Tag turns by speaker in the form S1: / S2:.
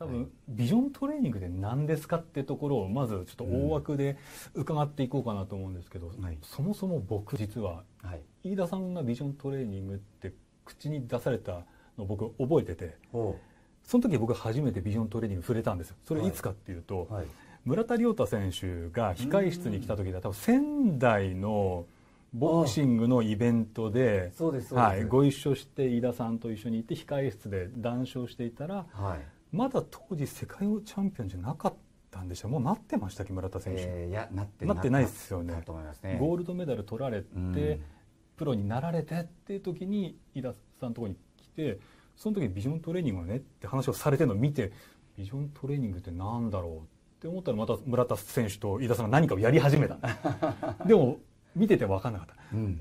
S1: 多分、ビジョントレーニングで何ですかってところをまずちょっと大枠で伺っていこうかなと思うんですけど、うん、そもそも僕実は、はい、飯田さんがビジョントレーニングって口に出されたの僕覚えててその時僕初めてビジョントレーニング触れたんですよそれいつかっていうと、はいはい、村田亮太選手が控え室に来た時だ多分仙台の。ボクシングのイベントではい、ご一緒して飯田さんと一緒にいて控え室で談笑していたら、はい、まだ当時世界チャンピオンじゃなかったんでしょもうなってました木村田選手、えー、いやなってなってないですよね、ね、ゴールドメダル取られて、うん、プロになられてっていう時に飯田さんのところに来てその時にビジョントレーニングをねって話をされてるのを見てビジョントレーニングってなんだろうって思ったらまた村田選手と飯田さんが何かをやり始めた でも見てて分かんなかった、うん